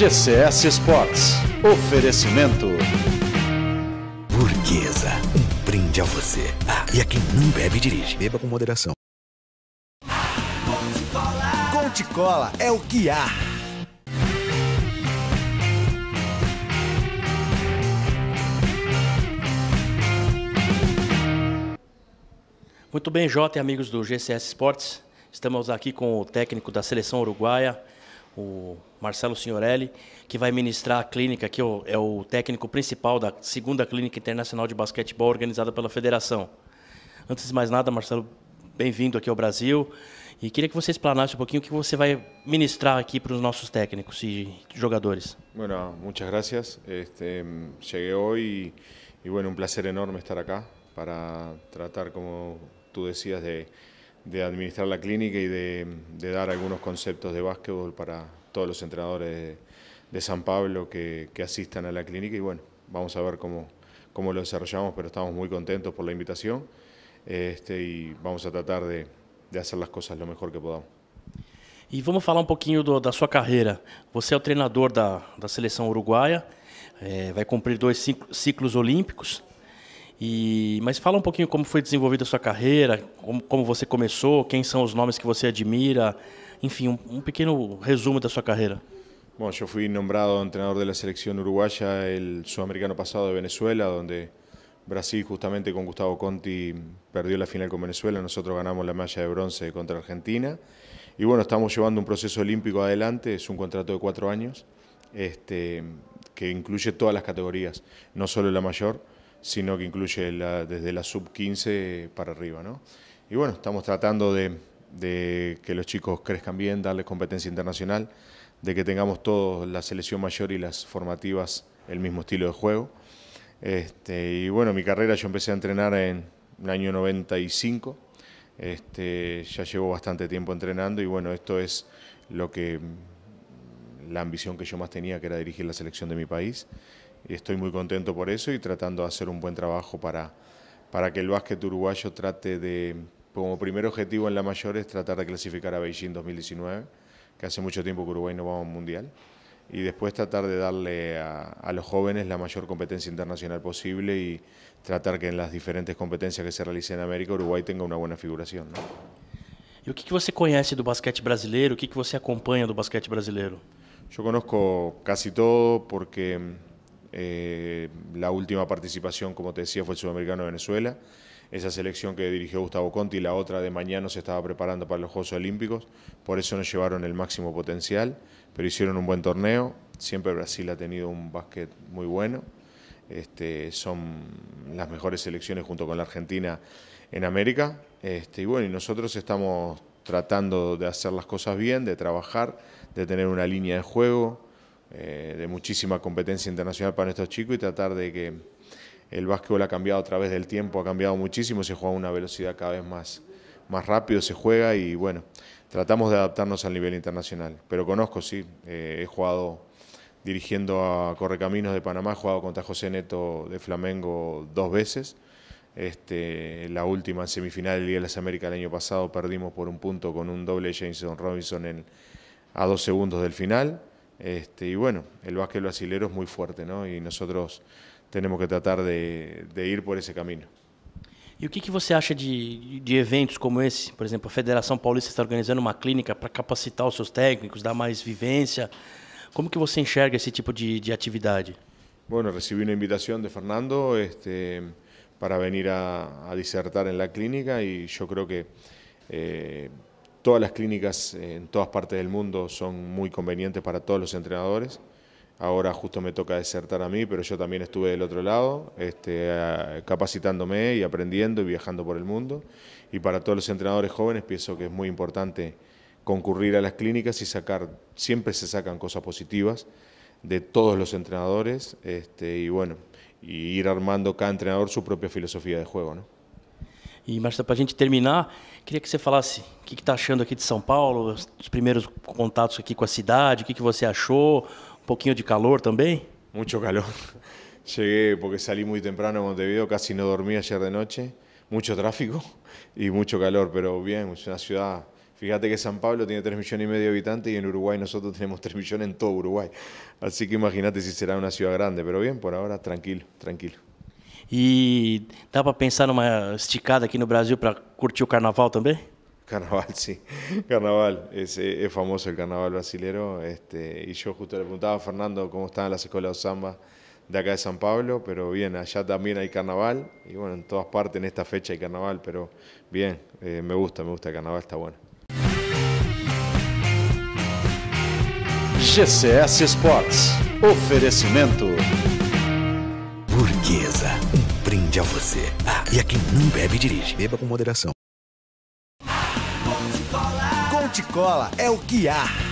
GCS Esportes. Oferecimento. Burguesa. Um brinde a você. Ah, e a quem não bebe dirige. Beba com moderação. Conte cola é o que há. Muito bem, Jota e amigos do GCS Esportes. Estamos aqui com o técnico da seleção uruguaia, o Marcelo Signorelli, que vai ministrar a clínica, que é, é o técnico principal da segunda clínica internacional de basquetebol organizada pela federação. Antes de mais nada, Marcelo, bem-vindo aqui ao Brasil. E queria que você explanasse um pouquinho o que você vai ministrar aqui para os nossos técnicos e jogadores. Bueno, muchas gracias. Este, cheguei hoje e bueno, enorme estar aqui para tratar, como tu decías, de de administrar la clínica y de, dar algunos conceptos de básquetbol para todos los entrenadores de, San Pablo que, asistan a la clínica. Y bueno, vamos a ver cómo, lo desarrollamos, pero estamos muy contentos por la invitación este, y vamos a tratar de, hacer las cosas lo mejor que podamos. Y e vamos falar hablar um pouquinho do, da sua carreira. Você é o treinador da, la seleção uruguaya, va eh, vai cumprir dois ciclos olímpicos. E, mas fala um pouquinho como foi desenvolvida a sua carreira, como, como você começou, quem são os nomes que você admira, enfim, um, um pequeno resumo da sua carreira. Bueno, yo fui nombrado entrenador de la selección uruguaya el sudamericano pasado de Venezuela, donde Brasil justamente con Gustavo Conti perdió la final con Venezuela, nosotros ganamos la medalla de bronce contra Argentina. Y bueno, estamos llevando un proceso olímpico adelante, es un contrato de cuatro años, este, que incluye todas las categorías, no solo la mayor. sino que incluye desde la sub-15 para arriba. Y bueno, estamos tratando de, que los chicos crezcan bien, darles competencia internacional, de que tengamos todos la selección mayor y las formativas el mismo estilo de juego. Este, y bueno, mi carrera yo empecé a entrenar en el año 95, este, ya llevo bastante tiempo entrenando y bueno, esto es lo que la ambición que yo más tenía, que era dirigir la selección de mi país y estoy muy contento por eso y tratando de hacer un buen trabajo para, para que el básquet uruguayo trate de, como primer objetivo en la mayor es tratar de clasificar a Beijing 2019, que hace mucho tiempo que Uruguay no va a un mundial, y después tratar de darle a, los jóvenes la mayor competencia internacional posible y tratar que en las diferentes competencias que se realicen en América Uruguay tenga una buena figuración. ¿Y qué o que, que você conhece do basquete brasileiro? que, que você acompanha do basquete brasileiro? Yo conozco casi todo porque eh, la última participación, como te decía, fue el Sudamericano de Venezuela. Esa selección que dirigió Gustavo Conti la otra de mañana se estaba preparando para los Juegos Olímpicos. Por eso nos llevaron el máximo potencial, pero hicieron un buen torneo. Siempre Brasil ha tenido un básquet muy bueno. Este, son las mejores selecciones junto con la Argentina en América. Este, y bueno, nosotros estamos tratando de hacer las cosas bien, de trabajar, de tener una línea de juego eh, de muchísima competencia internacional para nuestros chicos y tratar de que el básquetbol ha cambiado a través del tiempo, ha cambiado muchísimo, se juega a una velocidad cada vez más, más rápido, se juega y bueno, tratamos de adaptarnos al nivel internacional. Pero conozco, sí, eh, he jugado dirigiendo a Correcaminos de Panamá, he jugado contra José Neto de Flamengo dos veces. Este, la última en semifinal del Liga de las Américas el año pasado perdimos por un punto con un doble Jameson Robinson en, a dos segundos del final. Este, y bueno, el básquet brasilero es muy fuerte, ¿no? Y nosotros tenemos que tratar de, de ir por ese camino. E o que, que você acha de, de eventos como esse? Por exemplo, a Federação Paulista está organizando uma clínica para capacitar os seus técnicos, dar mais vivência. Como que você enxerga esse tipo de, de atividade? Bueno, recebi uma invitação de Fernando este, para vir a, a disertar em la clínica e eu acho que eh, Todas las clínicas eh, en todas partes del mundo son muy convenientes para todos los entrenadores. Ahora justo me toca desertar a mí, pero yo también estuve del otro lado, este, capacitándome y aprendiendo y viajando por el mundo. Y para todos los entrenadores jóvenes pienso que es muy importante concurrir a las clínicas y sacar, siempre se sacan cosas positivas de todos los entrenadores este, y bueno, ir armando cada entrenador su propia filosofía de juego. ¿no? E, Marcelo, para a gente terminar, queria que você falasse o que está achando aqui de São Paulo, os primeiros contatos aqui com a cidade, o que, que você achou, um pouquinho de calor também? Muito calor. Llegué porque saí muito temprano a Montevideo, casi não dormi ayer de noite. Muito tráfico e muito calor, mas bem. É uma ciudad. Fíjate que São Paulo tem 3 milhões e meio de habitantes e em Uruguai nós temos 3 milhões em todo Uruguai. Assim que imagínate si será uma ciudad grande, mas bem. por agora, tranquilo, tranquilo. E dá para pensar numa esticada aqui no Brasil para curtir o carnaval também? Carnaval, sim, Carnaval, é, é famoso o carnaval brasileiro. Este, eu yo justo lhe perguntava, a Fernando como estão as escolas de samba de acá de São Paulo, pero bien, allá también hay carnaval. Y bueno, en todas partes en esta fecha hay carnaval, pero bien, eh, me gusta, me gusta el carnaval, está bueno. GCS Sports, oferecimento. Burguesa a é você. Ah, e a quem não bebe dirige. Beba com moderação. Conte Cola é o que há.